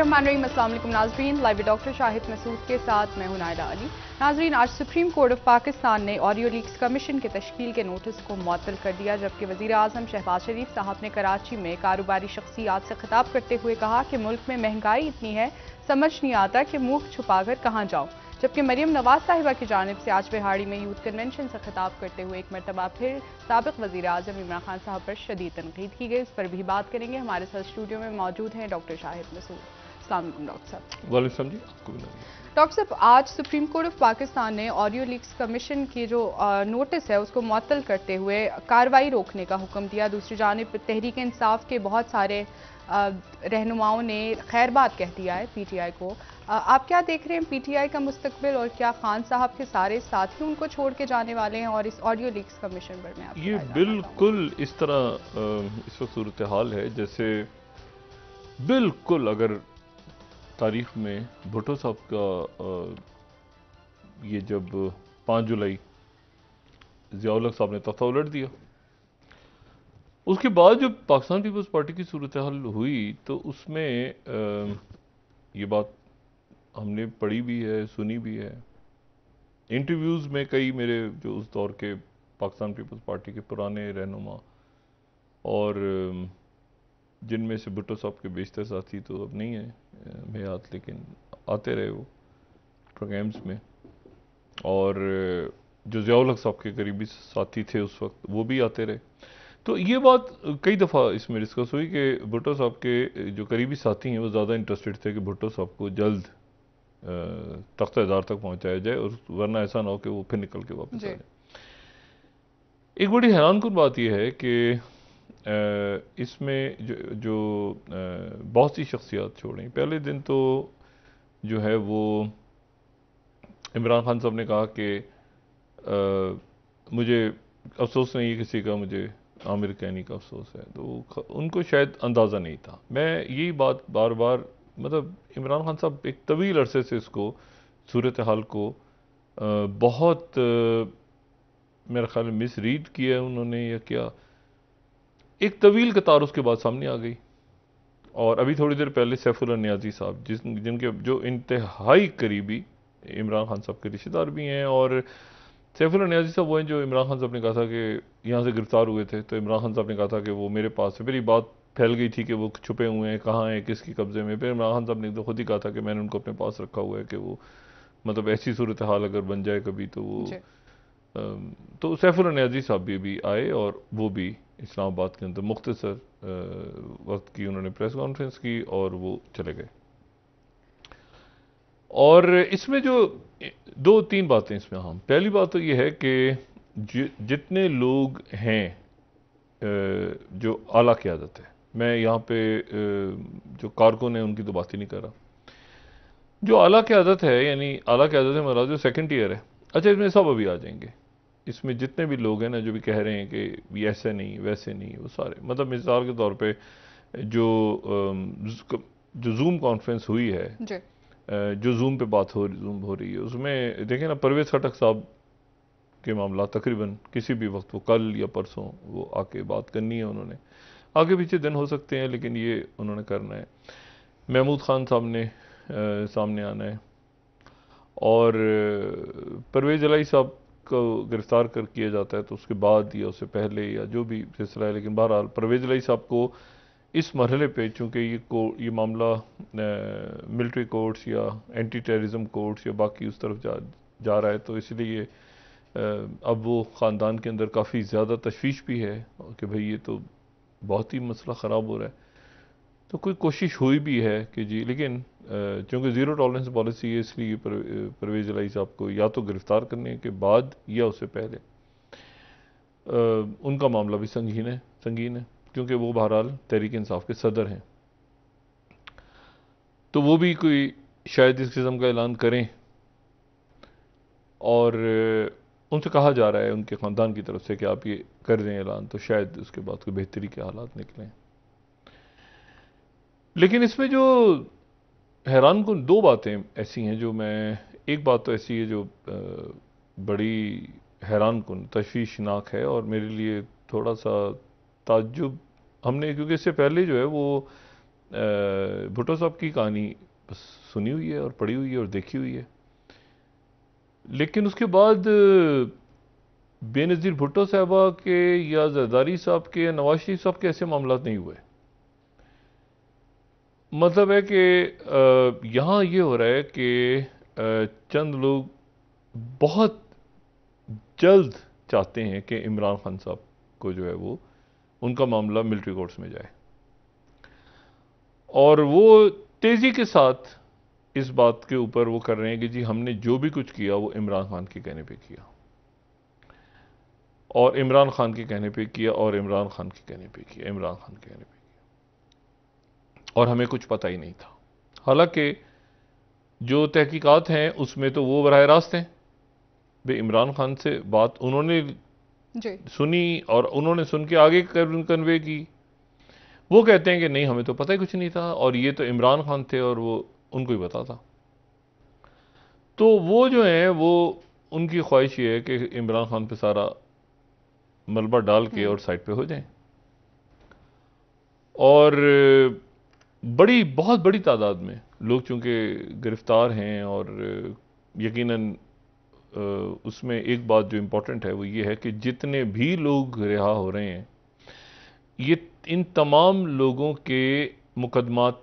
नाजरीन live doctor Shahid Masood के साथ मैं हूं नायदा अली नाजरीन आज सुप्रीम कोर्ट ऑफ पाकिस्तान ने ऑडियो लीक्स कमीशन के तश्कील के नोटिस को मुतल कर दिया जबकि वजीर अजम शहबाज शरीफ साहब ने कराची में कारोबारी शख्सियात से खिताब करते हुए कहा कि मुल्क में महंगाई इतनी है समझ नहीं आता कि मुंह छुपाकर कहाँ जाऊं जबकि मरीम नवाज साहिबा की जानब से आज बिहाड़ी में यूथ कन्वेंशन से खिताब करते हुए एक मरतबा फिर सबक वजी अजम इमरान खान साहब पर शदीद तनकीद की गई इस पर भी बात करेंगे हमारे साथ स्टूडियो में मौजूद हैं डॉक्टर शाहिद मसूद असलम डॉक्टर साहब वालेकाम जी आपको डॉक्टर साहब आज सुप्रीम कोर्ट ऑफ पाकिस्तान ने ऑडियो लीक्स कमीशन की जो नोटिस है उसको मअतल करते हुए कार्रवाई रोकने का हुक्म दिया दूसरी जानब तहरीक इंसाफ के बहुत सारे रहनुमाओं ने खैरबाद कह दिया है पी टी आई को आप क्या देख रहे हैं पी टी आई का मुस्तबिल और क्या खान साहब के सारे साथी उनको छोड़ के जाने वाले हैं और इस ऑडियो लीक्स कमीशन पर मैं ये बिल्कुल इस तरह इस वक्त सूरत हाल है जैसे बिल्कुल अगर तारीख़ में भुटो साहब का ये जब पाँच जुलाई जियालग साहब ने तख्ता उलट दिया उसके बाद जब पाकिस्तान पीपल्स पार्टी की सूरत हाल हुई तो उसमें ये बात हमने पढ़ी भी है सुनी भी है इंटरव्यूज़ में कई मेरे जो उस दौर के पाकिस्तान पीपल्स पार्टी के पुराने रहनुमा और जिनमें से भुट्टो साहब के बेशतर साथी तो अब नहीं है हाथ लेकिन आते रहे वो प्रोग्राम्स में और जो ज़ियाउल साहब के करीबी साथी थे उस वक्त वो भी आते रहे तो ये बात कई दफ़ा इसमें डिस्कस हुई कि भुट्टो साहब के जो करीबी साथी हैं वो ज़्यादा इंटरेस्टेड थे कि भुट्टो साहब को जल्द तख्त हज़ार तक पहुँचाया जाए और वरना ऐसा ना हो कि वो फिर निकल के वापस आ जाए एक बड़ी हैरान कन बात यह है कि इसमें जो, जो बहुत सी शख्सियात छोड़ी पहले दिन तो जो है वो इमरान खान साहब ने कहा कि मुझे अफसोस नहीं है किसी का मुझे आमिर कहनी का अफसोस है तो उनको शायद अंदाज़ा नहीं था मैं यही बात बार बार मतलब इमरान खान साहब एक तवील अरसे से इसको सूरत हाल को आ, बहुत मेरा ख्याल मिस रीड किया है उन्होंने या क्या एक तवील कतार उसके बाद सामने आ गई और अभी थोड़ी देर पहले सैफुल्ला न्याजी साहब जिस जिनके जो इंतहाई करीबी इमरान खान साहब के रिश्तेदार भी हैं और सैफुल्ला न्याजी साहब वो हैं जो इमरान खान साहब ने कहा था कि यहाँ से गिरफ्तार हुए थे तो इमरान खान साहब ने कहा था कि वो मेरे पास है मेरी बात फैल गई थी कि वो छुपे हुए हैं कहाँ हैं किसके कब्ज़े में फिर इमरान खान साहब ने तो खुद ही कहा था कि मैंने उनको अपने पास रखा हुआ है कि वो मतलब ऐसी सूरत हाल अगर बन जाए कभी तो वो तो सैफुल न्याजी साहब भी अभी आए और वो भी इस्लामाबाद के अंदर मुख्तसर वक्त की उन्होंने प्रेस कॉन्फ्रेंस की और वो चले गए और इसमें जो दो तीन बातें इसमें हम पहली बात तो ये है कि जितने लोग हैं जो आला क्यादत है मैं यहाँ पे जो कारकुन है उनकी तो बात ही नहीं कर रहा जो आला क्यादत है यानी आला क्यादत है मेरा मतलब जो सेकंड ईयर है अच्छा इसमें सब अभी आ जाएंगे इसमें जितने भी लोग हैं ना जो भी कह रहे हैं कि ऐसे नहीं वैसे नहीं वो सारे मतलब मिसाल के तौर पे जो जो जूम कॉन्फ्रेंस हुई है जो जूम पे बात हो रही जूम हो रही है उसमें देखें ना परवेज खटक साहब के मामला तकरीबन किसी भी वक्त वो कल या परसों वो आके बात करनी है उन्होंने आगे पीछे दिन हो सकते हैं लेकिन ये उन्होंने करना है महमूद खान साहब ने सामने आना है और परवेज अलाई साहब उसको गिरफ्तार कर किया जाता है तो उसके बाद या उससे पहले या जो भी सिलसिला है लेकिन बहरहाल परवेज लाई साहब को इस मरहले पर चूँकि ये को ये मामला मिल्ट्री कोर्ट्स या एंटी टेररिज्म कोर्ट्स या बाकी उस तरफ जा जा रहा है तो इसलिए अब वो ख़ानदान के अंदर काफ़ी ज़्यादा तशवीश भी है कि भाई ये तो बहुत ही मसला ख़राब हो रहा है तो कोई कोशिश हुई भी है कि जी लेकिन चूँकि ज़ीरो टॉलरेंस पॉलिसी है इसलिए परवेज लाई साहब को या तो गिरफ़्तार करने के बाद या उससे पहले उनका मामला भी संगीन है संगीन है क्योंकि वो बहरहाल तहरीक इंसाफ के सदर हैं तो वो भी कोई शायद इस किस्म का ऐलान करें और उनसे कहा जा रहा है उनके ख़ानदान की तरफ से कि आप ये कर दें ऐलान तो शायद उसके बाद कोई बेहतरी के हालात निकलें लेकिन इसमें जो हैरान कन दो बातें ऐसी हैं जो मैं एक बात तो ऐसी है जो बड़ी हैरान कन तशवीशनाक है और मेरे लिए थोड़ा सा ताज्जुब हमने क्योंकि इससे पहले जो है वो भुटो साहब की कहानी सुनी हुई है और पढ़ी हुई है और देखी हुई है लेकिन उसके बाद बेनज़ीर भुट्टो साहबा के या जरदारी साहब के या नवाज शरीफ साहब के ऐसे मामला नहीं हुए मतलब है कि यहाँ ये हो रहा है कि चंद लोग बहुत जल्द चाहते हैं कि इमरान खान साहब को जो है वो उनका मामला मिलिट्री कोर्ट्स में जाए और वो तेज़ी के साथ इस बात के ऊपर वो कर रहे हैं कि जी हमने जो भी कुछ किया वो इमरान खान के कहने पे किया और इमरान खान के कहने पे किया और इमरान खान के कहने पे किया इमरान खान के कहने पे और हमें कुछ पता ही नहीं था हालांकि जो तहकीकात हैं उसमें तो वो बरह रास्त हैं भाई इमरान खान से बात उन्होंने सुनी और उन्होंने सुन के आगे कन्वे की वो कहते हैं कि नहीं हमें तो पता ही कुछ नहीं था और ये तो इमरान खान थे और वो उनको ही पता था तो वो जो है वो उनकी ख्वाहिश ये है कि इमरान खान पे सारा मलबा डाल के हम्म। और साइड पे हो जाए और बड़ी बहुत बड़ी तादाद में लोग चूँकि गिरफ़्तार हैं और यकीनन उसमें एक बात जो इम्पोर्टेंट है वो ये है कि जितने भी लोग रिहा हो रहे हैं ये इन तमाम लोगों के मुकदमात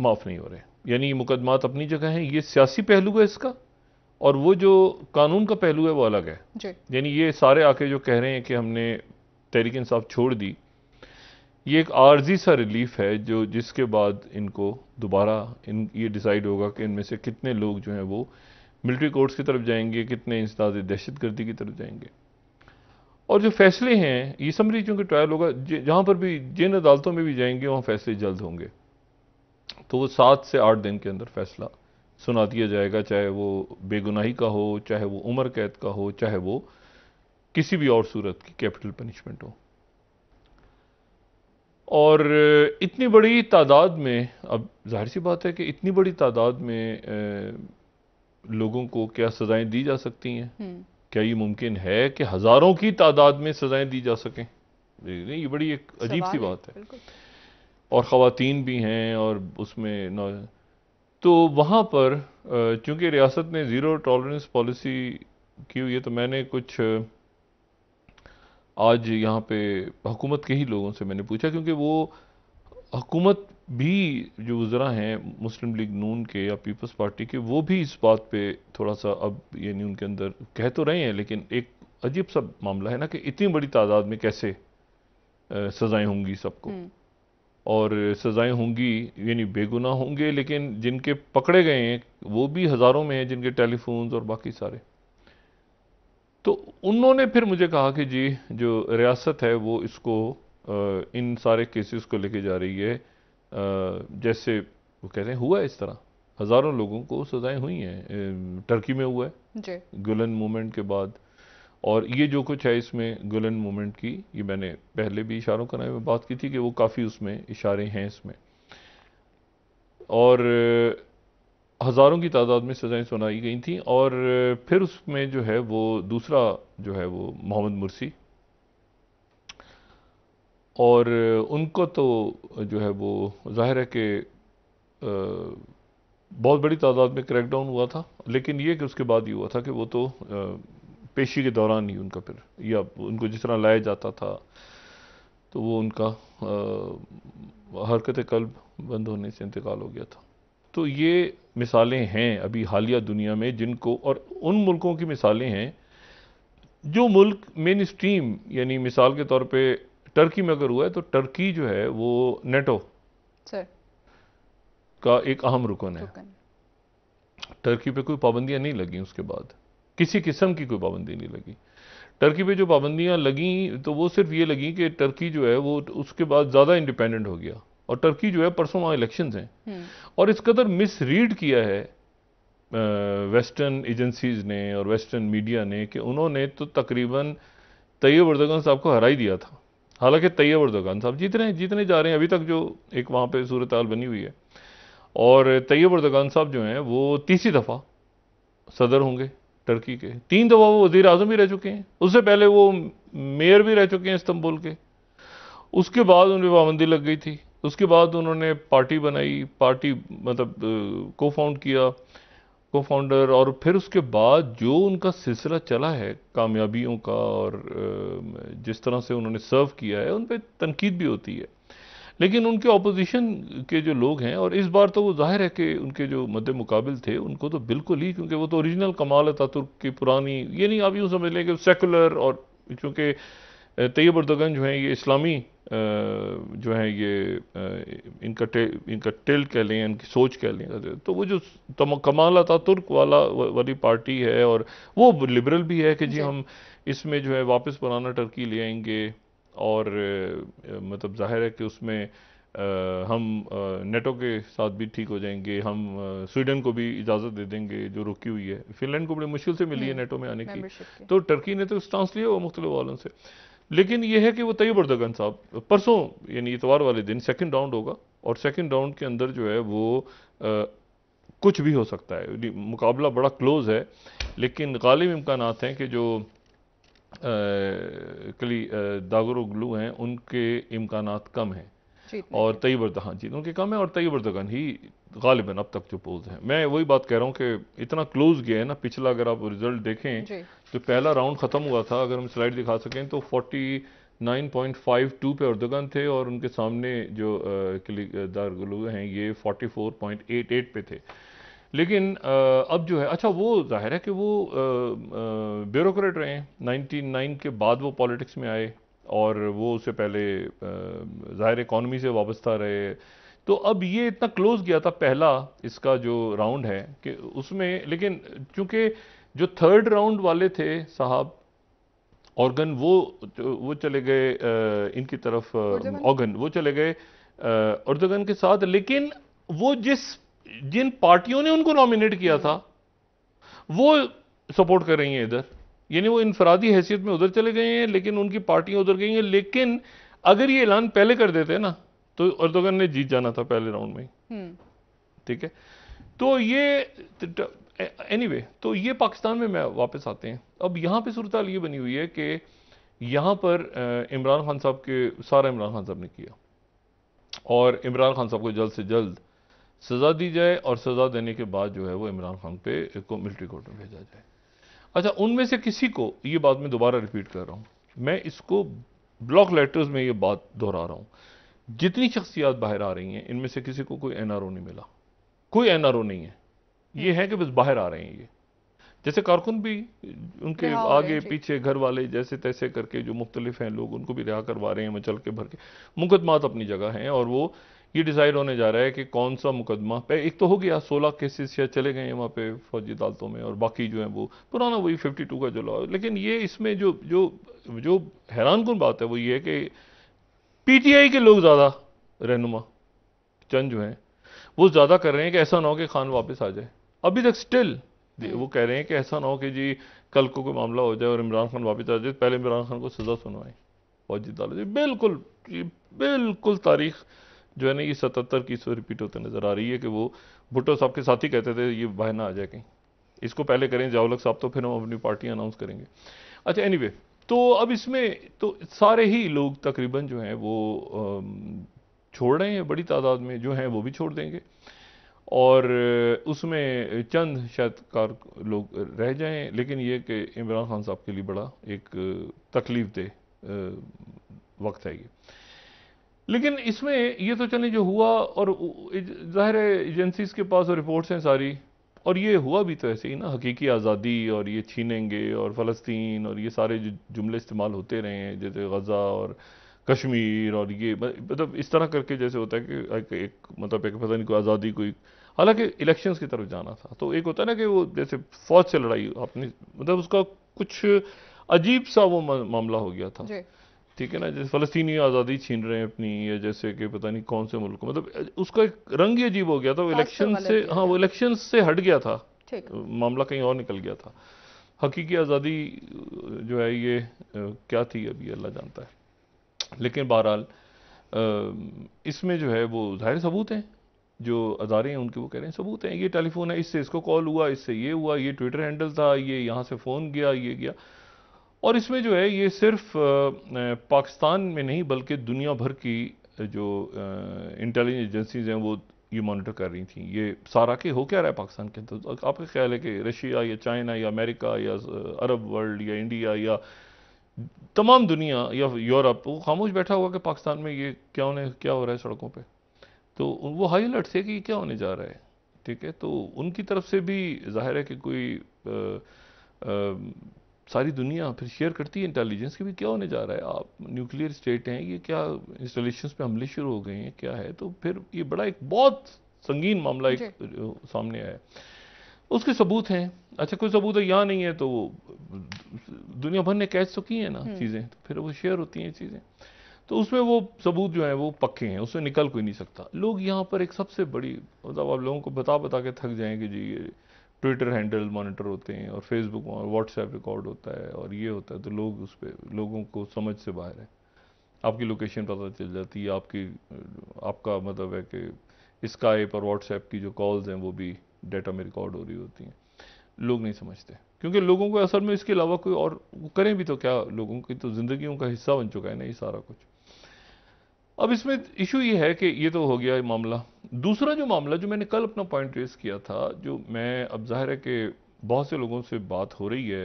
माफ़ नहीं हो रहे यानी ये मुकदमात अपनी जगह हैं ये सियासी पहलू है इसका और वो जो कानून का पहलू है वो अलग है यानी ये सारे आके जो कह रहे हैं कि हमने तहरीक इंसाफ छोड़ दी ये एक आर्जी सा रिलीफ है जो जिसके बाद इनको दोबारा इन ये डिसाइड होगा कि इनमें से कितने लोग जो हैं वो मिलिट्री कोर्ट्स की तरफ जाएंगे कितने इंसदाद दहशत गर्दी की तरफ जाएंगे और जो फैसले हैं ये समझ लीजिए ट्रायल होगा जहाँ पर भी जिन अदालतों में भी जाएंगे वहाँ फैसले जल्द होंगे तो वो सात से आठ दिन के अंदर फैसला सुना दिया जाएगा चाहे वो बेगुनाही का हो चाहे वो उम्र कैद का हो चाहे वो किसी भी और सूरत की कैपिटल पनिशमेंट हो और इतनी बड़ी तादाद में अब जाहिर सी बात है कि इतनी बड़ी तादाद में लोगों को क्या सज़ाएं दी जा सकती हैं हम्म। क्या ये मुमकिन है कि हज़ारों की तादाद में सज़ाएं दी जा सकें नहीं ये बड़ी एक अजीब सी बात है और ख़वातीन भी हैं और उसमें ना तो वहाँ पर चूँकि रियासत ने ज़ीरो टॉलरेंस पॉलिसी की हुई है तो मैंने कुछ आज यहाँ पे हुकूमत के ही लोगों से मैंने पूछा क्योंकि वो हुकूमत भी जो वज़रा हैं मुस्लिम लीग नून के या पीपल्स पार्टी के वो भी इस बात पे थोड़ा सा अब यानी उनके अंदर कह तो रहे हैं लेकिन एक अजीब सा मामला है ना कि इतनी बड़ी तादाद में कैसे सज़ाएं होंगी सबको हम्म। और सज़ाएं होंगी यानी बेगुनाह होंगे लेकिन जिनके पकड़े गए हैं वो भी हज़ारों में हैं जिनके टेलीफोन्स और बाकी सारे तो उन्होंने फिर मुझे कहा कि जी जो रियासत है वो इसको इन सारे केसेस को लेके जा रही है जैसे वो कहते हैं हुआ है इस तरह हज़ारों लोगों को सज़ाएं हुई हैं टर्की में हुआ है गुलन मूवमेंट के बाद और ये जो कुछ है इसमें गुलन मूवमेंट की ये मैंने पहले भी इशारों कराए में बात की थी कि वो काफ़ी उसमें इशारे हैं इसमें और हज़ारों की तादाद में सज़ाएँ सुनाई गई थी और फिर उसमें जो है वो दूसरा जो है वो मोहम्मद मुरसी और उनको तो जो है वो ज़ाहिर है कि बहुत बड़ी तादाद में क्रैकडाउन हुआ था लेकिन ये कि उसके बाद ये हुआ था कि वो तो पेशी के दौरान ही उनका फिर या उनको जिस तरह लाया जाता था तो वो उनका हरकत कल्ब बंद होने से इंतकाल हो गया था तो ये मिसालें हैं अभी हालिया दुनिया में जिनको और उन मुल्कों की मिसालें हैं जो मुल्क मेन स्ट्रीम यानी मिसाल के तौर पे टर्की में अगर हुआ है तो टर्की जो है वो नेटो सर का एक अहम रुकन है टर्की पे कोई पाबंदियां नहीं लगी उसके बाद किसी किस्म की कोई पाबंदी नहीं लगी टर्की पे जो पाबंदियां लगी तो वो सिर्फ ये लगी कि टर्की जो है वो उसके बाद ज़्यादा इंडिपेंडेंट हो गया और टर्की जो है परसों वहाँ इलेक्शन हैं हम्म। और इस कदर मिस रीड किया है वेस्टर्न एजेंसीज ने और वेस्टर्न मीडिया ने कि उन्होंने तो तकरीबन तैयब अर्दगान साहब को हरा ही दिया था हालांकि तैयब अर्दगान साहब जीत रहे हैं जीतने जा रहे हैं अभी तक जो एक वहाँ पर सूरत हाल बनी हुई है और तैयब अर्दगान साहब जो हैं वो तीसरी दफ़ा सदर होंगे टर्की के तीन दफ़ा वो वजीर आजम भी रह चुके हैं उससे पहले वो मेयर भी रह चुके हैं इस्तंबुल के उसके बाद उन पर पाबंदी लग गई थी उसके बाद उन्होंने पार्टी बनाई पार्टी मतलब को फाउंड किया को फाउंडर और फिर उसके बाद जो उनका सिलसिला चला है कामयाबियों का और जिस तरह से उन्होंने सर्व किया है उन पर तनकीद भी होती है लेकिन उनके अपोजिशन के जो लोग हैं और इस बार तो वो जाहिर है कि उनके जो मद मुकाबल थे उनको तो बिल्कुल ही क्योंकि वो तो ओरिजिनल कमाल है तातुर्क की पुरानी ये नहीं आप यूँ समझ लें कि सेकुलर और चूँकि तैयब उर्दगन जो हैं ये इस्लामी जो है ये इनका टे, इनका टिल कह लें इनकी सोच कह लें तो वो जो कमाल तुर्क वाला वाली पार्टी है और वो लिबरल भी है कि जी हम इसमें जो है वापस पुराना टर्की ले आएंगे और मतलब जाहिर है कि उसमें आ, हम नेटो के साथ भी ठीक हो जाएंगे हम स्वीडन को भी इजाज़त दे देंगे जो रुकी हुई है फिनलैंड को बड़ी मुश्किल से मिली है हम्म, नेटो में आने की तो टर्की ने तो स्टांस लिया हुआ मुख्तलिफ वालों से लेकिन यह है कि वो तयब अर्दगन साहब परसों यानी इतवार वाले दिन सेकंड राउंड होगा और सेकंड राउंड के अंदर जो है वो आ, कुछ भी हो सकता है मुकाबला बड़ा क्लोज है लेकिन गालिब इम्कान हैं कि जो आ, कली दागरों ग्लू हैं उनके इम्कान कम हैं और तयब अरदहान जी उनके कम है और तयब अरदहान ही गालिबन अब तक जो पोज है मैं वही बात कह रहा हूँ कि इतना क्लोज गया है ना पिछला अगर आप रिजल्ट देखें तो पहला राउंड ख़त्म हुआ था अगर हम स्लाइड दिखा सकें तो forty nine point five two पे अर्दगन थे और उनके सामने जो गलू हैं ये forty four point eight eight पे थे लेकिन अब जो है अच्छा वो जाहिर है कि वो ब्यूरोक्रेट रहे हैं नाइन्टी नाइन के बाद वो पॉलिटिक्स में आए और वो उससे पहले ज़ाहिर इकॉनमी से वाबस्ता रहे तो अब ये इतना क्लोज गया था पहला इसका जो राउंड है कि उसमें लेकिन चूँकि जो थर्ड राउंड वाले थे साहब ऑर्गन वो वो चले गए इनकी तरफ ऑर्गन वो चले गए उर्दगन के साथ लेकिन वो जिस जिन पार्टियों ने उनको नॉमिनेट किया था वो सपोर्ट कर रही हैं इधर यानी वो इनफरादी हैसियत में उधर चले गए हैं लेकिन उनकी पार्टियाँ उधर गई हैं लेकिन अगर ये ऐलान पहले कर देते ना तो अर्दोगन ने जीत जाना था पहले राउंड में हम्म। ठीक है तो ये एनी तो, anyway, तो ये पाकिस्तान में मैं वापस आते हैं अब यहाँ पे सूरत ये बनी हुई है कि यहाँ पर इमरान खान साहब के सारा इमरान खान साहब ने किया और इमरान खान साहब को जल्द से जल्द सज़ा दी जाए और सज़ा देने के बाद जो है वो इमरान खान पे को मिलिट्री कोर्ट में भेजा जाए अच्छा उनमें से किसी को ये बात मैं दोबारा रिपीट कर रहा हूँ मैं इसको ब्लॉक लेटर्स में ये बात दोहरा रहा हूँ जितनी शख्सियात बाहर आ रही हैं इनमें से किसी को कोई एन आर ओ नहीं मिला कोई एन आर ओ नहीं है ये hmm. है कि बस बाहर आ रहे हैं ये जैसे कारकुन भी उनके हाँ, आगे पीछे घर वाले जैसे तैसे करके जो मुख्तलिफ हैं लोग उनको भी रिहा करवा रहे हैं मचल के भर के मुकदमात अपनी जगह हैं और वो ये डिसाइड होने जा रहा है कि कौन सा मुकदमा पे एक तो हो गया सोलह केसेस या चले गए हैं वहाँ पे फौजी अदालतों में और बाकी जो है वो पुराना वही फिफ्टी टू का जो लॉ लेकिन ये इसमें जो जो जो हैरान कन बात है वो ये है कि पीटीआई के लोग ज़्यादा रहनुमा चंद जो हैं वो ज़्यादा कर रहे हैं कि ऐसा ना हो कि खान वापस आ जाए अभी तक स्टिल वो कह रहे हैं कि ऐसा ना हो कि जी कल को कोई मामला हो जाए और इमरान खान वापस आ जाए पहले इमरान खान को सज़ा सुनवाएं फौजी अदालत बिल्कुल बिल्कुल तारीख जो है ना ये सतहत्तर की सौ रिपीट होते नज़र आ रही है कि वो भुट्टो साहब के साथ ही कहते थे ये ना आ जाए कहीं इसको पहले करें जावलक साहब तो फिर हम अपनी पार्टी अनाउंस करेंगे अच्छा एनी anyway, तो अब इसमें तो सारे ही लोग तकरीबन जो हैं वो छोड़ रहे हैं बड़ी तादाद में जो हैं वो भी छोड़ देंगे और उसमें चंद शायद कार लोग रह जाएं लेकिन ये कि इमरान खान साहब के लिए बड़ा एक तकलीफ दे वक्त है ये लेकिन इसमें ये तो चलें जो हुआ और ज़ाहिर है एजेंसीज के पास रिपोर्ट्स हैं सारी और ये हुआ भी तो ऐसे ही ना हकीकी आज़ादी और ये छीनेंगे और फ़लस्तीन और ये सारे जो जुमले इस्तेमाल होते रहे हैं जैसे गज़ा और कश्मीर और ये मतलब इस तरह करके जैसे होता है कि एक मतलब एक पता नहीं कोई आज़ादी कोई हालांकि इलेक्शन की तरफ जाना था तो एक होता है ना कि वो जैसे फौज से लड़ाई अपनी मतलब उसका कुछ अजीब सा वो मामला हो गया था ठीक है ना जैसे फ़लस्तीनी आज़ादी छीन रहे हैं अपनी या जैसे कि पता नहीं कौन से मुल्क मतलब उसका एक रंग ही अजीब हो गया था वो इलेक्शन से हाँ वो इलेक्शन से हट गया था मामला कहीं और निकल गया था हकीकी आज़ादी जो है ये क्या थी अभी अल्लाह जानता है लेकिन बहरहाल इसमें जो है वो ज़ाहिर सबूत हैं जो अदारे हैं उनके वो कह रहे हैं सबूत हैं ये टेलीफोन है इससे इसको कॉल हुआ इससे ये हुआ ये ट्विटर हैंडल था ये यहाँ से फ़ोन गया ये गया और इसमें जो है ये सिर्फ पाकिस्तान में नहीं बल्कि दुनिया भर की जो इंटेलिजेंस एजेंसीज हैं वो ये मॉनिटर कर रही थी ये सारा के हो क्या रहा है पाकिस्तान के तो आपका ख्याल है कि रशिया या चाइना या अमेरिका या अरब वर्ल्ड या इंडिया या तमाम दुनिया या यूरोप वो खामोश बैठा हुआ कि पाकिस्तान में ये क्या होने क्या हो रहा है सड़कों पर तो वो हाई अलर्ट थे कि ये क्या होने जा रहा है ठीक है तो उनकी तरफ से भी जाहिर है कि कोई आ, आ, सारी दुनिया फिर शेयर करती है इंटेलिजेंस के भी क्या होने जा रहा है आप न्यूक्लियर स्टेट हैं ये क्या इंस्टॉलेशंस पे हमले शुरू हो गए हैं क्या है तो फिर ये बड़ा एक बहुत संगीन मामला एक सामने आया उसके सबूत हैं अच्छा कोई सबूत यहाँ नहीं है तो दुनिया भर ने कैच तो की है ना हम्म। चीज़ें तो फिर वो शेयर होती हैं चीज़ें तो उसमें वो सबूत जो है वो पक्के हैं उसमें निकल कोई नहीं सकता लोग यहाँ पर एक सबसे बड़ी मतलब आप लोगों को बता बता के थक जाएंगे जी ये ट्विटर हैंडल मॉनिटर होते हैं और फेसबुक व्हाट्सएप रिकॉर्ड होता है और ये होता है तो लोग उस पर लोगों को समझ से बाहर है आपकी लोकेशन पता चल जाती है आपकी आपका मतलब है कि स्काइप और व्हाट्सएप की जो कॉल्स हैं वो भी डेटा में रिकॉर्ड हो रही होती हैं लोग नहीं समझते क्योंकि लोगों को असल में इसके अलावा कोई और करें भी तो क्या लोगों की तो ज़िंदगियों का हिस्सा बन चुका है ना ये सारा कुछ अब इसमें इशू ये है कि ये तो हो गया मामला दूसरा जो मामला जो मैंने कल अपना पॉइंट रेस किया था जो मैं अब जाहिर है कि बहुत से लोगों से बात हो रही है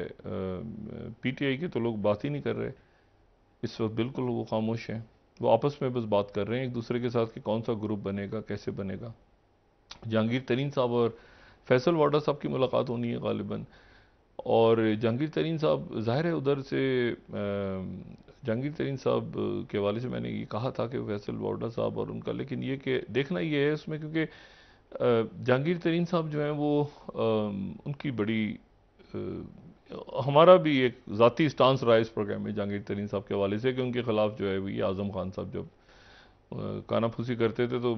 पीटीआई के तो लोग बात ही नहीं कर रहे इस वक्त बिल्कुल वो खामोश हैं वो आपस में बस बात कर रहे हैं एक दूसरे के साथ कि कौन सा ग्रुप बनेगा कैसे बनेगा जहांगीर तरीन साहब और फैसल वाडा साहब की मुलाकात होनी है गालिबा और जहांगीर तरीन साहब जाहिर है उधर से जहांगीर तरीन साहब के हवाले से मैंने ये कहा था कि फैसल वाडा साहब और उनका लेकिन ये कि देखना ये है उसमें क्योंकि जहांगीर तरीन साहब जो हैं वो आ, उनकी बड़ी आ, हमारा भी एक ज़ाती स्टांस रहा है इस प्रोग्राम में जहांगीर तरीन साहब के हवाले से कि उनके ख़िलाफ़ जो है ये आज़म खान साहब जब फूसी करते थे तो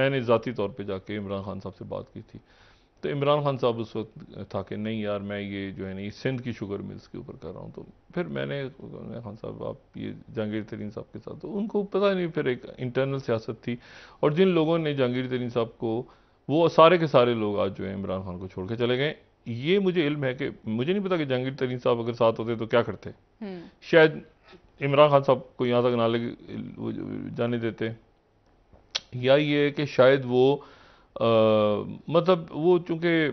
मैंने ज़ाती तौर पर जाके इमरान खान साहब से बात की थी तो इमरान खान साहब उस वक्त था कि नहीं यार मैं ये जो है नहीं सिंध की शुगर मिल्स के ऊपर कर रहा हूँ तो फिर मैंने खान साहब आप ये जहांगीर तरीन साहब के साथ तो उनको पता नहीं फिर एक इंटरनल सियासत थी और जिन लोगों ने जहांगीर तरीन साहब को वो सारे के सारे लोग आज जो है इमरान खान को छोड़ के चले गए ये मुझे इल्म है कि मुझे नहीं पता कि जहांगीर तरीन साहब अगर साथ होते तो क्या करते हम्म। शायद इमरान खान साहब को यहाँ तक ना ले जाने देते या ये कि शायद वो मतलब वो चूंकि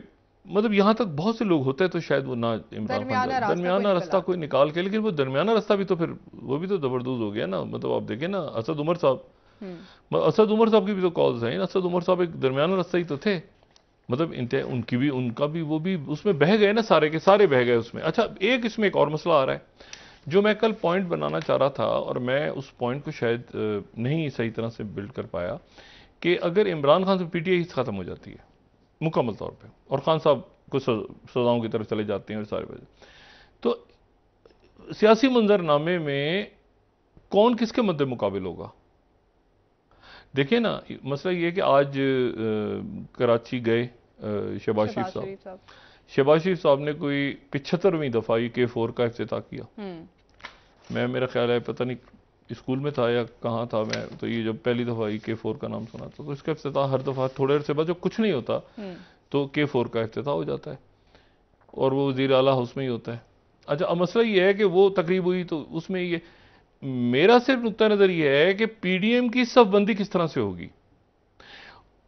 मतलब यहाँ तक बहुत से लोग होते हैं तो शायद वो ना इमरान खान दरमियाना रास्ता कोई निकाल के लेकिन वो दरमियाना रास्ता भी तो फिर वो भी तो जबरदस्त हो गया ना मतलब आप देखें ना असद उमर साहब हम्म। असद उमर साहब की भी तो कॉल्स हैं असद उमर साहब एक दरमियाना रास्ता ही तो थे मतलब उनकी भी उनका भी वो भी उसमें बह गए ना सारे के सारे बह गए उसमें अच्छा एक इसमें एक और मसला आ रहा है जो मैं कल पॉइंट बनाना चाह रहा था और मैं उस पॉइंट को शायद नहीं सही तरह से बिल्ड कर पाया कि अगर इमरान खान से पी टी आई ख़त्म हो जाती है मुकम्मल तौर पर और ख़ान साहब कुछ सजाओं की तरफ चले जाते हैं और सारे वजह तो सियासी मंजरनामे में कौन किसके मद्दे मुकाबिल होगा देखिए ना मसला ये कि आज कराची गए शहबाज शरीफ साहब शहबाज शरीफ साहब ने कोई पिछहत्तरवीं दफ़ा ई के फोर का अफ्ताह किया हम्म। मैं मेरा ख्याल है पता नहीं स्कूल में था या कहाँ था मैं तो ये जब पहली दफ़ा ई के फोर का नाम सुना था तो इसका अफ्ताह हर दफ़ा थोड़े अरसे बाद जब कुछ नहीं होता हम्म। तो के फोर का अफ्ताह हो जाता है और वो वजीर अला हाउस में ही होता है अच्छा मसला ये है कि वो तकरीब हुई तो उसमें ये मेरा सिर्फ नुकता नज़र यह है कि पी डी एम की सफबंदी किस तरह से होगी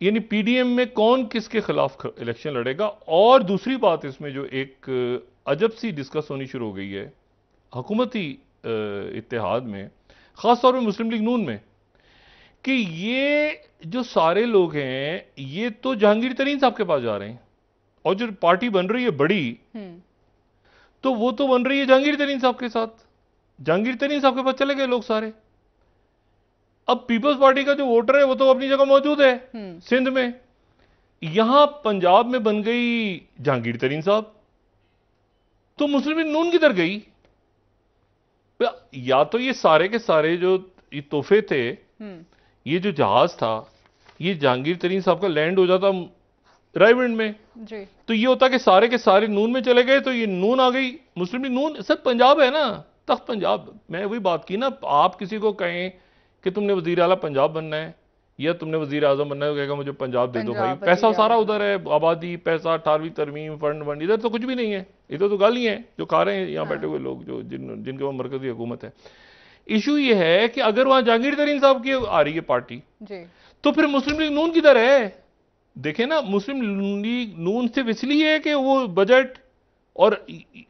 यानी पी डी एम में कौन किसके खिलाफ इलेक्शन लड़ेगा और दूसरी बात इसमें जो एक अजब सी डिस्कस होनी शुरू हो गई है हकूमती इतिहाद में ख़ासतौर पर मुस्लिम लीग नून में कि ये जो सारे लोग हैं ये तो जहांगीर तरीन साहब के पास जा रहे हैं और जो पार्टी बन रही है बड़ी हम्म। तो वो तो बन रही है जहांगीर तरीन साहब के साथ जहांगीर तरीन साहब के पास चले गए लोग सारे अब पीपल्स पार्टी का जो वोटर है वो तो अपनी जगह मौजूद है हम्म। सिंध में यहां पंजाब में बन गई जहांगीर तरीन साहब तो मुस्लिम नून किधर गई या तो ये सारे के सारे जो ये तोहफे थे हम्म। ये जो जहाज था ये जहांगीर तरीन साहब का लैंड हो जाता रायविंड में जी। तो ये होता कि सारे के सारे नून में चले गए तो ये नून आ गई मुस्लिम भी नून सर पंजाब है ना तख्त पंजाब मैं वही बात की ना आप किसी को कहें कि तुमने वजीर अला पंजाब बनना है या तुमने वजीर आजम बनना है तो कहेगा मुझे पंजाब दे दो भाई पैसा सारा उधर है आबादी पैसा अठारहवीं तरमीम फंड वंड इधर तो कुछ भी नहीं है इधर तो गाली है जो खा रहे हैं यहाँ बैठे हाँ। हुए लोग जो जिन जिनके वहां मरकजी हुकूमत है इशू ये है कि अगर वहां जहांगीर तरीन साहब की आ रही है पार्टी तो फिर मुस्लिम लीग नून किधर है देखे ना मुस्लिम लीग नून सिर्फ इसलिए है कि वो बजट और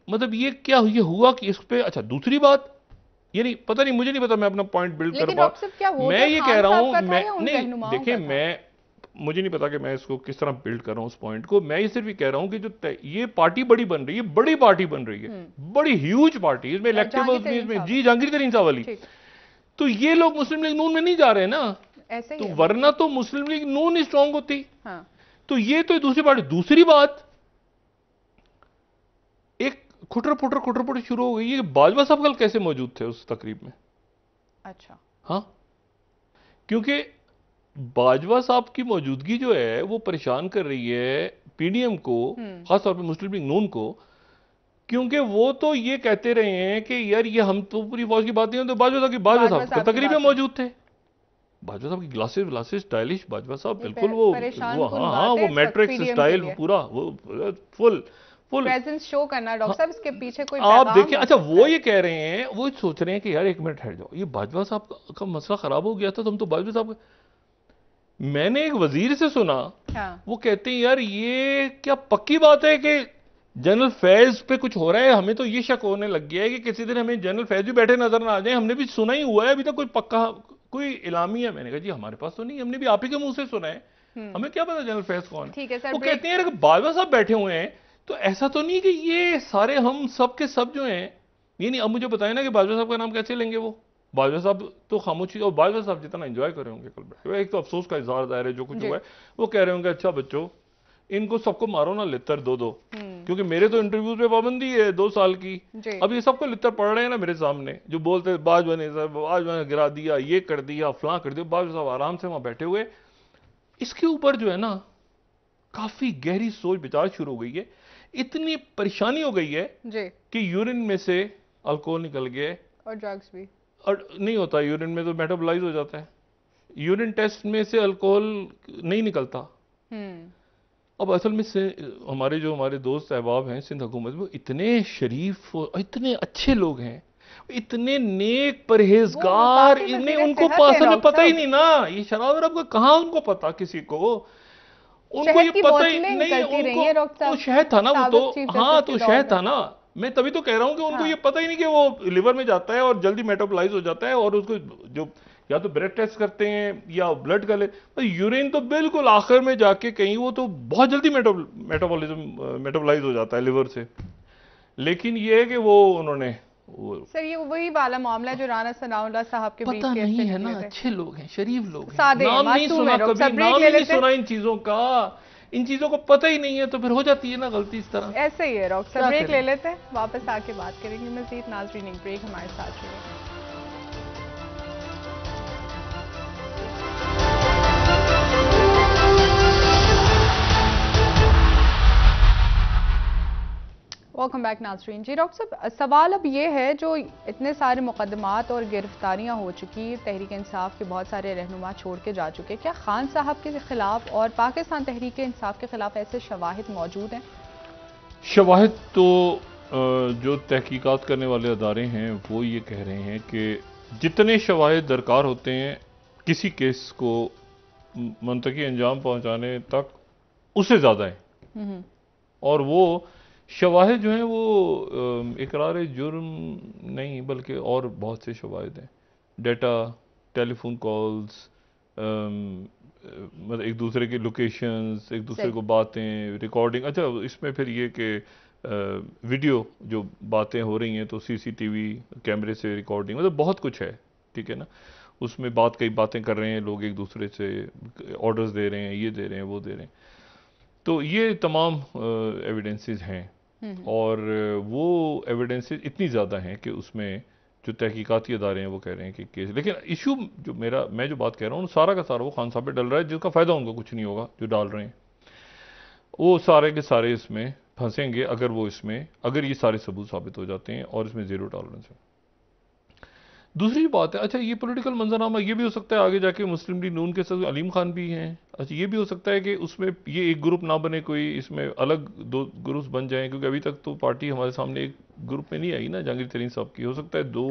मतलब ये क्या ये हुआ कि इस पर अच्छा दूसरी बात ये नहीं पता नहीं मुझे नहीं पता मैं अपना पॉइंट बिल्ड कर पाऊँ मैं ये कह रहा हूँ मैं नहीं देखिए मैं मुझे नहीं पता कि मैं इसको किस तरह बिल्ड कर रहा हूँ उस पॉइंट को मैं ये सिर्फ ये कह रहा हूँ कि जो ये पार्टी बड़ी बन रही है बड़ी पार्टी बन रही है हम्म। बड़ी ह्यूज पार्टी इसमें इलेक्टेबल्स अच्छा, भी इसमें जी जहांगीर तरीन साहब वाली तो ये लोग मुस्लिम लीग नून में नहीं जा रहे ना ऐसे तो वरना तो मुस्लिम लीग नून स्ट्रांग होती हाँ। तो ये तो दूसरी पार्टी दूसरी बात खुटर पुटर खुटर पुटर शुरू हो गई ये बाजवा साहब कल कैसे मौजूद थे उस तकरीब में अच्छा हाँ क्योंकि बाजवा साहब की मौजूदगी जो है वो परेशान कर रही है पीडीएम को हम्म। खासतौर पर मुस्लिम लीग नून को क्योंकि वो तो ये कहते रहे हैं कि यार ये हम तो पूरी फौज की बात नहीं तो बाजवा साहब की बाजवा साहब तकरीब में मौजूद थे बाजवा साहब की ग्लासेस ग्लासेस स्टाइलिश बाजवा साहब बिल्कुल वो, वो हाँ हाँ वो मैट्रिक्स स्टाइल पूरा वो फुल प्रेजेंस शो करना डॉक्टर हाँ। साहब इसके पीछे कोई आप देखिए अच्छा वो ये कह रहे हैं वो सोच रहे हैं कि यार एक मिनट हट जाओ ये बाजवा साहब का मसला खराब हो गया था तो हम तो बाजवा साहब मैंने एक वजीर से सुना हाँ। वो कहते हैं यार ये क्या पक्की बात है कि जनरल फैज पे कुछ हो रहा है हमें तो ये शक होने लग गया है कि किसी दिन हमें जनरल फैज भी बैठे नजर ना आ जाए हमने भी सुना ही हुआ है अभी तक कोई पक्का कोई इलामी है मैंने कहा जी हमारे पास तो नहीं हमने भी आप ही के मुंह से सुना है हम्म। हमें क्या पता जनरल फैज कौन है ठीक है वो कहते हैं यार बाजवा साहब बैठे हुए हैं तो ऐसा तो नहीं कि ये सारे हम सब के सब जो हैं ये नहीं अब मुझे बताए ना कि बाजवा साहब का नाम कैसे लेंगे वो बाजवा साहब तो खामोशी और बाजवा साहब जितना इंजॉय कर रहे होंगे कल बैठे एक तो अफसोस का इजहार जाहिर है जो कुछ हुआ है वो कह रहे होंगे अच्छा बच्चों इनको सबको मारो ना लितर दो दो हम्म। क्योंकि मेरे तो इंटरव्यूज पे पाबंदी है दो साल की अब ये सबको लितर पढ़ रहे हैं ना मेरे सामने जो बोलते बाजवा ने बाजवा ने गिरा दिया ये कर दिया फ्लां कर दिया बाजवा साहब आराम से वहां बैठे हुए इसके ऊपर जो है ना काफी गहरी सोच विचार शुरू हो गई है इतनी परेशानी हो गई है जी कि यूरिन में से अल्कोहल निकल गया और ड्रग्स भी और नहीं होता यूरिन में तो मेटाबोलाइज हो जाता है यूरिन टेस्ट में से अल्कोहल नहीं निकलता हम्म। अब असल में से हमारे जो हमारे दोस्त अहबाब हैं सिंध हुकूमत में इतने शरीफ इतने अच्छे लोग हैं इतने नेक परहेजगार इतने उनको में पता ही नहीं ना ये शराब वराब का उनको पता किसी को उनको ये पता ही नहीं उनको तो शहद था ना वो तो हाँ तो शहद था ना मैं तभी तो कह रहा हूँ कि उनको हाँ। ये पता ही नहीं कि वो लिवर में जाता है और जल्दी मेटाबोलाइज हो जाता है और उसको जो या तो ब्लड टेस्ट करते हैं या ब्लड कर ले तो यूरिन तो बिल्कुल आखिर में जाके कहीं वो तो बहुत जल्दी मेटाबॉलिज्म मेटाबोलाइज हो जाता है लिवर से लेकिन ये है कि वो उन्होंने सर ये वही वाला मामला जो राना सनाउल्ला साहब के पता नहीं है ना अच्छे लोग हैं शरीफ लोग नाम नहीं सुना कभी नाम नहीं सुना इन चीजों का इन चीजों को पता ही नहीं है तो फिर हो जाती है ना गलती इस तरह ऐसे ही है रॉक सर ब्रेक ले लेते हैं वापस आके बात करेंगे मजीद नाजरीन ब्रेक हमारे साथ वेलकम बैक नाजरीन जी डॉक्टर साहब सवाल अब ये है जो इतने सारे मुकदमात और गिरफ्तारियां हो चुकी तहरीक इंसाफ के बहुत सारे रहनुमा छोड़ के जा चुके क्या खान साहब के खिलाफ और पाकिस्तान तहरीक इंसाफ के खिलाफ ऐसे शवाहद मौजूद हैं शवाहद तो जो तहकीकात करने वाले अदारे हैं वो ये कह रहे हैं कि जितने शवाहद दरकार होते हैं किसी केस को मनतकी अंजाम पहुँचाने तक उससे ज़्यादा है हम्म, हम्म. और वो शवाहद जो हैं वो इकरार जुर्म नहीं बल्कि और बहुत से शवाहद हैं डेटा टेलीफोन कॉल्स मतलब एक दूसरे की लोकेशंस एक दूसरे को बातें रिकॉर्डिंग अच्छा इसमें फिर ये कि वीडियो जो बातें हो रही हैं तो सीसीटीवी कैमरे से रिकॉर्डिंग मतलब बहुत कुछ है ठीक है ना उसमें बात कई बातें कर रहे हैं लोग एक दूसरे से ऑर्डर्स दे रहे हैं ये दे रहे हैं वो दे रहे हैं तो ये तमाम एविडेंसेस हैं हम्म। और वो एविडेंसेज इतनी ज़्यादा हैं कि उसमें जो तहकीकती अदारे हैं वो कह रहे हैं कि केस लेकिन इशू जो मेरा मैं जो बात कह रहा हूँ सारा का सारा वो खान साहब पे डल रहा है जिसका फ़ायदा उनको कुछ नहीं होगा जो डाल रहे हैं वो सारे के सारे इसमें फंसेंगे अगर वो इसमें अगर ये सारे सबूत साबित हो जाते हैं और इसमें ज़ीरो टॉलरेंस है दूसरी बात है अच्छा ये पॉलिटिकल मंजरनामा ये भी हो सकता है आगे जाके मुस्लिम लीग नून के साथ अलीम खान भी हैं अच्छा ये भी हो सकता है कि उसमें ये एक ग्रुप ना बने कोई इसमें अलग दो ग्रुप्स बन जाएं क्योंकि अभी तक तो पार्टी हमारे सामने एक ग्रुप में नहीं आई ना जहांगीर तरीन साहब की हो सकता है दो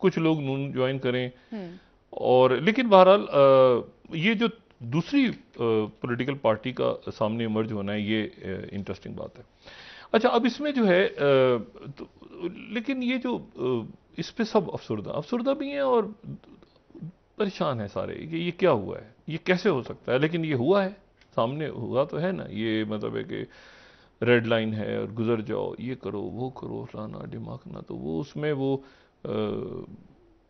कुछ लोग नून ज्वाइन करें हम्म। और लेकिन बहरहाल ये जो दूसरी पॉलिटिकल पार्टी का सामने इमर्ज होना है ये इंटरेस्टिंग बात है अच्छा अब इसमें जो है तो, लेकिन ये जो इस पे सब अफसरदा अफसरदा भी हैं और परेशान हैं सारे कि ये क्या हुआ है ये कैसे हो सकता है लेकिन ये हुआ है सामने हुआ तो है ना ये मतलब है कि रेड लाइन है और गुजर जाओ ये करो वो करो फलाना ना तो वो उसमें वो आ,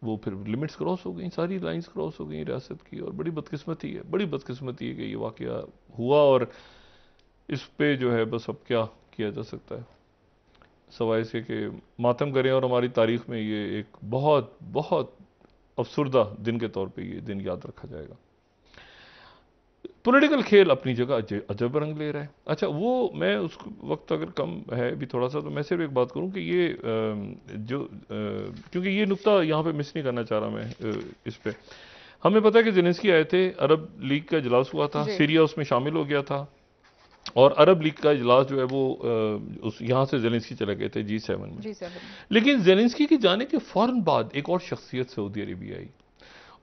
वो फिर लिमिट्स क्रॉस हो गई सारी लाइंस क्रॉस हो गई रियासत की और बड़ी बदकिस्मती है बड़ी बदकिस्मती है कि ये वाक़ हुआ और इस पर जो है बस अब क्या किया जा सकता है सवाए इसके कि मातम करें और हमारी तारीख में ये एक बहुत बहुत अफसरदा दिन के तौर पे ये दिन याद रखा जाएगा पॉलिटिकल खेल अपनी जगह अजब रंग ले रहा है अच्छा वो मैं उस वक्त अगर कम है भी थोड़ा सा तो मैं सिर्फ एक बात करूं कि ये जो क्योंकि ये नुकता यहाँ पे मिस नहीं करना चाह रहा मैं इस पर हमें पता है कि जिनेस्की आए थे अरब लीग का इजलास हुआ था सीरिया उसमें शामिल हो गया था और अरब लीग का इजलास जो है वो उस यहाँ से जेलेंसकी चले गए थे जी सेवन में जी सेवन। लेकिन जेलेंसकी के जाने के फौरन बाद एक और शख्सियत सऊदी अरेबिया आई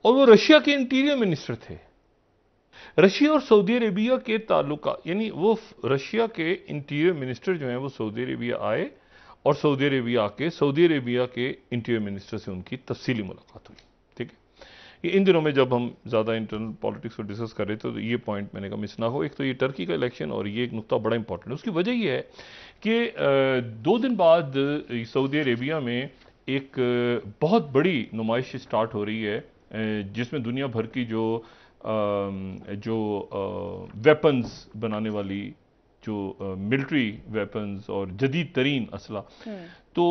और वो रशिया के इंटीरियर मिनिस्टर थे रशिया और सऊदी अरेबिया के ताल्लुक यानी वो रशिया के इंटीरियर मिनिस्टर जो है वो सऊदी अरेबिया आए और सऊदी अरेबिया आके सऊदी अरेबिया के इंटीरियर मिनिस्टर से उनकी तफसीली मुलाकात हुई इन दिनों में जब हम ज़्यादा इंटरनल पॉलिटिक्स को डिस्कस कर रहे थे तो ये पॉइंट मैंने कहा मिस ना हो एक तो ये टर्की का इलेक्शन और ये एक नुकता बड़ा इंपॉर्टेंट है उसकी वजह यह है कि दो दिन बाद सऊदी अरेबिया में एक बहुत बड़ी नुमाइश स्टार्ट हो रही है जिसमें दुनिया भर की जो जो वेपन्स बनाने वाली जो मिलिट्री वेपन्स और जदीद तरीन असला हम्म। तो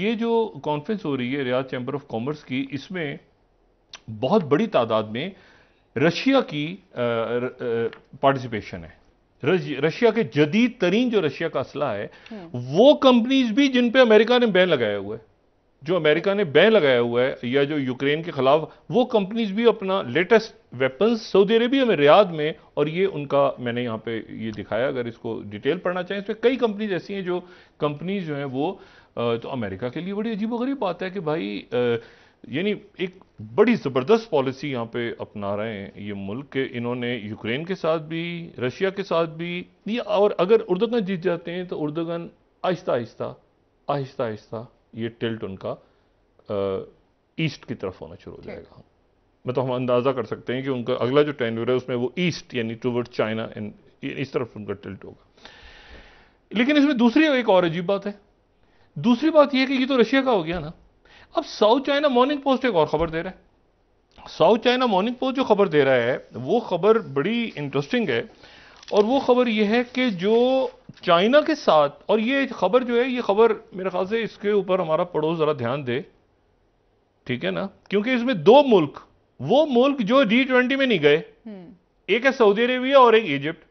ये जो कॉन्फ्रेंस हो रही है रियाद चैम्बर ऑफ कॉमर्स की इसमें बहुत बड़ी तादाद में रशिया की पार्टिसिपेशन है रशिया के जदीद तरीन जो रशिया का असला है हम्म। वो कंपनीज भी जिन पे अमेरिका ने बैन लगाया हुआ है जो अमेरिका ने बैन लगाया हुआ है या जो यूक्रेन के खिलाफ वो कंपनीज भी अपना लेटेस्ट वेपन्स सऊदी अरेबिया में रियाद में और ये उनका मैंने यहाँ पे ये दिखाया अगर इसको डिटेल पढ़ना चाहें इसमें कई कंपनीज ऐसी हैं जो कंपनीज जो हैं वो तो अमेरिका के लिए बड़ी अजीबोगरीब बात है कि भाई यानी एक बड़ी ज़बरदस्त पॉलिसी यहाँ पे अपना रहे हैं ये मुल्क के इन्होंने यूक्रेन के साथ भी रशिया के साथ भी ये और अगर उर्दगन जीत जाते हैं तो उर्दगन आहिस्ता आहिस्ता आहिस्ता आहिस्ता ये टिल्ट उनका ईस्ट की तरफ होना शुरू हो जाएगा मैं मतलब तो हम अंदाज़ा कर सकते हैं कि उनका अगला जो टेंडर है उसमें वो ईस्ट यानी टूवर्ड चाइना एंड इस तरफ उनका टिल्ट होगा लेकिन इसमें दूसरी एक और अजीब बात है दूसरी बात यह कि ये तो रशिया का हो गया ना अब साउथ चाइना मॉर्निंग पोस्ट एक और खबर दे रहा है साउथ चाइना मॉर्निंग पोस्ट जो खबर दे रहा है वो खबर बड़ी इंटरेस्टिंग है और वो खबर ये है कि जो चाइना के साथ और ये खबर जो है ये खबर मेरे ख्याल से इसके ऊपर हमारा पड़ोस ज़रा ध्यान दे ठीक है ना क्योंकि इसमें दो मुल्क वो मुल्क जो जी ट्वेंटी में नहीं गए हम्म। एक है सऊदी अरेबिया और एक इजिप्ट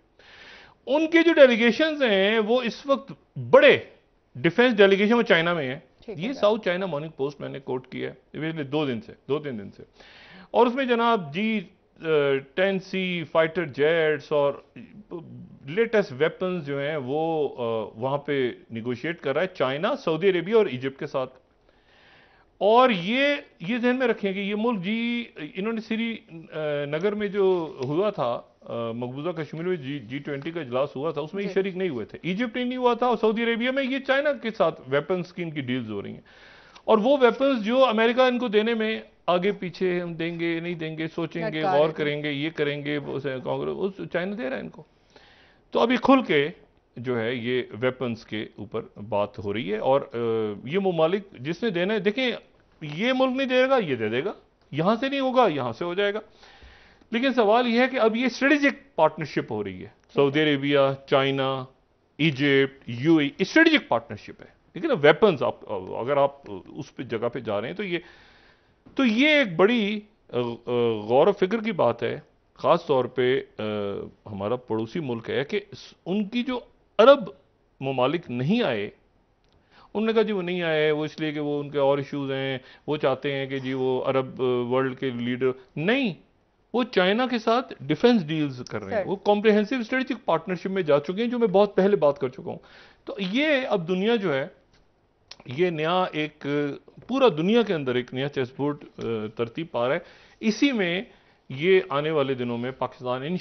उनके जो डेलीगेशन हैं वो इस वक्त बड़े डिफेंस डेलीगेशन वो चाइना में है ये साउथ चाइना मॉर्निंग पोस्ट मैंने कोट किया है दो दिन से दो तीन दिन से और उसमें जनाब G ten C fighter jets और लेटेस्ट वेपन्स जो हैं वो uh, वहाँ पे निगोशिएट कर रहा है चाइना सऊदी अरेबिया और इजिप्ट के साथ और ये ये जहन में रखें कि ये मुल्क जी इन्होंने श्री नगर में जो हुआ था मकबूजा कश्मीर में जी जी ट्वेंटी का इजलास हुआ था उसमें ये शरीक नहीं हुए थे इजिप्ट ही नहीं हुआ था और सऊदी अरेबिया में ये चाइना के साथ वेपन स्कीम की डील्स हो रही हैं और वो वेपन्स जो अमेरिका इनको देने में आगे पीछे हम देंगे नहीं देंगे सोचेंगे गौर करेंगे ये करेंगे कांग्रेस उस चाइना दे रहा है इनको तो अभी खुल के जो है ये वेपन्स के ऊपर बात हो रही है और ये ममालिक जिसने देना है देखें ये मुल्क नहीं देगा ये दे देगा यहाँ से नहीं होगा यहाँ से हो जाएगा लेकिन सवाल यह है कि अब ये स्ट्रेटेजिक पार्टनरशिप हो रही है Saudi Arabia China Egypt UAE strategic partnership है ठीक है ना वेपन्स आप अगर आप उस पर जगह पे जा रहे हैं तो ये तो ये एक बड़ी गौर फिक्र की बात है ख़ास तौर पे आ, हमारा पड़ोसी मुल्क है कि उनकी जो अरब ममालिक नहीं आए उन्होंने कहा जी वो नहीं आए वो इसलिए कि वो उनके और इश्यूज़ हैं वो चाहते हैं कि जी वो अरब वर्ल्ड के लीडर नहीं वो चाइना के साथ डिफेंस डील्स कर रहे हैं वो कॉम्प्रिहेंसिव स्ट्रेटेजिक पार्टनरशिप में जा चुके हैं जो मैं बहुत पहले बात कर चुका हूँ तो ये अब दुनिया जो है ये नया एक पूरा दुनिया के अंदर एक नया चेसबोर्ड तरतीब पा रहा है इसी में ये आने वाले दिनों में पाकिस्तान इन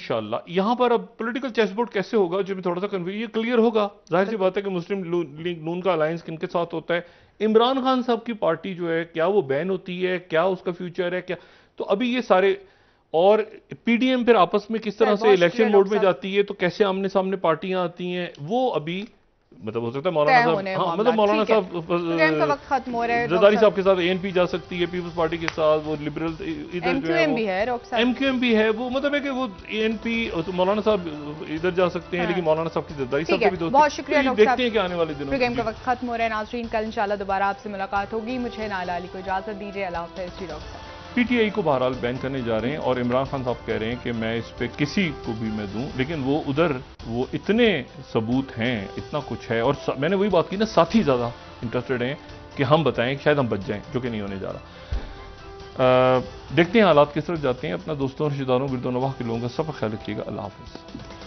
यहाँ पर अब पोलिटिकल चेसबोर्ड कैसे होगा जो भी थोड़ा सा कन्फ्यूज ये क्लियर होगा जाहिर सी बात है कि मुस्लिम लीग नून का अलायंस किन के साथ होता है इमरान खान साहब की पार्टी जो है क्या वो बैन होती है क्या उसका फ्यूचर है क्या तो अभी ये सारे और पीडीएम फिर आपस में किस तरह से इलेक्शन मोड में जाती है तो कैसे आमने सामने पार्टियां आती हैं वो अभी मतलब हो सकता है मौलाना साहब हाँ मतलब मौलाना साहब तो खत्म हो जदारी साहब के साथ एनपी जा सकती है पीपल्स पार्टी के साथ वो लिबरल इधर जो है एम भी है वो मतलब है कि वो एनपी तो मौलाना साहब इधर जा सकते हैं हाँ। लेकिन मौलाना साहब की जदारी साहब भी दोस्त बहुत शुक्रिया तो देखते हैं कि आने वाले दिनों का वक्त खत्म हो रहा है नाजरीन कल इंशाल्लाह दोबारा आपसे मुलाकात होगी मुझे नाला अली को इजाजत दीजिए अल्लाह हाफिज जी डॉक्टर पीटीआई को बहरहाल बैन करने जा रहे हैं और इमरान खान साहब कह रहे हैं कि मैं इस पर किसी को भी मैं दूं लेकिन वो उधर वो इतने सबूत हैं इतना कुछ है और मैंने वही बात की ना साथ ही ज़्यादा इंटरेस्टेड हैं कि हम बताएं शायद हम बच जाएं जो कि नहीं होने जा रहा देखते हैं हालात किस तरफ जाते हैं अपना दोस्तों रिश्तेदारों गिरदोनवाह के लोगों का सब ख्याल रखिएगा अल्लाह हाफिज़